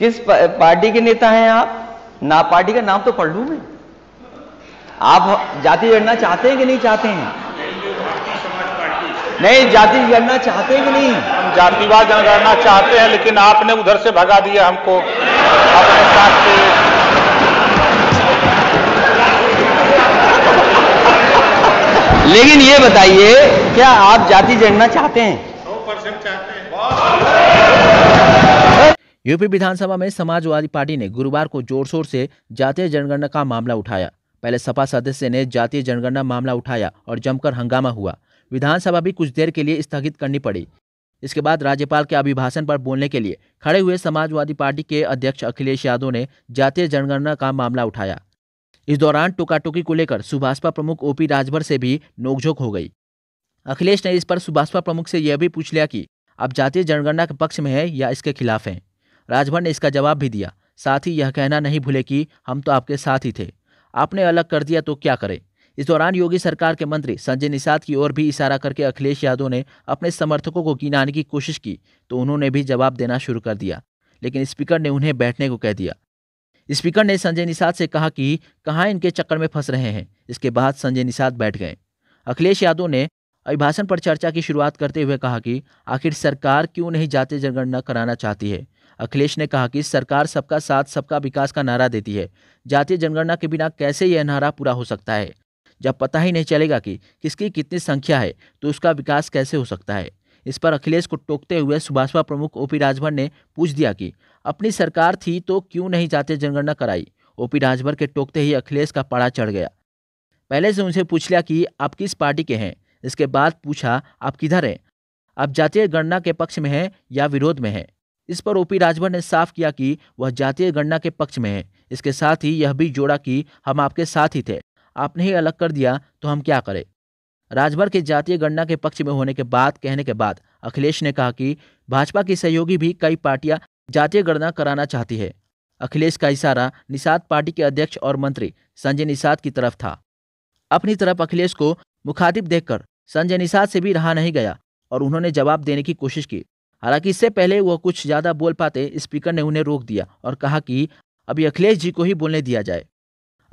किस पार्टी के नेता हैं आप ना पार्टी का नाम तो पढ़ लू मैं आप जाति जड़ना चाहते हैं कि नहीं चाहते हैं नहीं जाति जड़ना चाहते हैं कि नहीं हम जातिवाद जनगणना चाहते हैं लेकिन आपने उधर से भगा दिया हमको अपने साथ से लेकिन ये बताइए क्या आप जाति जड़ना चाहते हैं सौ परसेंट चाहते हैं यूपी विधानसभा में समाजवादी पार्टी ने गुरुवार को जोर शोर से जातीय जनगणना का मामला उठाया पहले सपा सदस्य ने जातीय जनगणना मामला उठाया और जमकर हंगामा हुआ विधानसभा भी कुछ देर के लिए स्थगित करनी पड़ी इसके बाद राज्यपाल के अभिभाषण पर बोलने के लिए खड़े हुए समाजवादी पार्टी के अध्यक्ष अखिलेश यादव ने जातीय जनगणना का मामला उठाया इस दौरान टोकाटोकी को लेकर सुभाषपा प्रमुख ओपी राजभर से भी नोकझोंक हो गई अखिलेश ने इस पर सुभाषपा प्रमुख से यह भी पूछ लिया कि आप जातीय जनगणना के पक्ष में हैं या इसके खिलाफ हैं राजभर ने इसका जवाब भी दिया साथ ही यह कहना नहीं भूले कि हम तो आपके साथ ही थे आपने अलग कर दिया तो क्या करें इस दौरान योगी सरकार के मंत्री संजय निषाद की ओर भी इशारा करके अखिलेश यादव ने अपने समर्थकों को गिनाने की कोशिश की तो उन्होंने भी जवाब देना शुरू कर दिया लेकिन स्पीकर ने उन्हें बैठने को कह दिया स्पीकर ने संजय निषाद से कहा कि कहाँ इनके चक्कर में फंस रहे हैं इसके बाद संजय निषाद बैठ गए अखिलेश यादव ने अभिभाषण पर चर्चा की शुरुआत करते हुए कहा कि आखिर सरकार क्यों नहीं जाते जनगणना कराना चाहती है अखिलेश ने कहा कि सरकार सबका साथ सबका विकास का नारा देती है जातीय जनगणना के बिना कैसे यह नारा पूरा हो सकता है जब पता ही नहीं चलेगा कि किसकी कितनी संख्या है तो उसका विकास कैसे हो सकता है इस पर अखिलेश को टोकते हुए सुभाषपा प्रमुख ओपी राजभर ने पूछ दिया कि अपनी सरकार थी तो क्यों नहीं जातीय जनगणना कराई ओपी राजभर के टोकते ही अखिलेश का पड़ा चढ़ गया पहले से उनसे पूछ लिया कि आप किस पार्टी के हैं इसके बाद पूछा आप किधर हैं आप जातीय गणना के पक्ष में हैं या विरोध में हैं इस पर ओपी राजभर ने साफ किया कि वह जातीय गणना के पक्ष में है इसके साथ ही यह भी जोड़ा कि हम आपके साथ ही थे आपने ही अलग कर दिया तो हम क्या करें राजभर के जातीय गणना के पक्ष में होने के बाद कहने के बाद अखिलेश ने कहा कि भाजपा की सहयोगी भी कई पार्टियां जातीय गणना कराना चाहती है अखिलेश का इशारा निषाद पार्टी के अध्यक्ष और मंत्री संजय निषाद की तरफ था अपनी तरफ अखिलेश को मुखातिब देखकर संजय निषाद से भी रहा नहीं गया और उन्होंने जवाब देने की कोशिश की हालांकि इससे पहले वह कुछ ज़्यादा बोल पाते स्पीकर ने उन्हें रोक दिया और कहा कि अभी अखिलेश जी को ही बोलने दिया जाए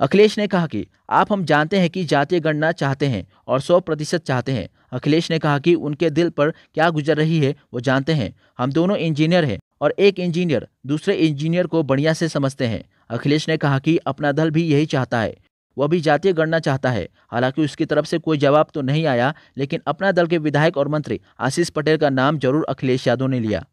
अखिलेश ने कहा कि आप हम जानते हैं कि जातीय गणना चाहते हैं और सौ प्रतिशत चाहते हैं अखिलेश ने कहा कि उनके दिल पर क्या गुजर रही है वो जानते हैं हम दोनों इंजीनियर हैं और एक इंजीनियर दूसरे इंजीनियर को बढ़िया से समझते हैं अखिलेश ने कहा कि अपना दल भी यही चाहता है वह भी जातीय गणना चाहता है हालांकि उसकी तरफ से कोई जवाब तो नहीं आया लेकिन अपना दल के विधायक और मंत्री आशीष पटेल का नाम जरूर अखिलेश यादव ने लिया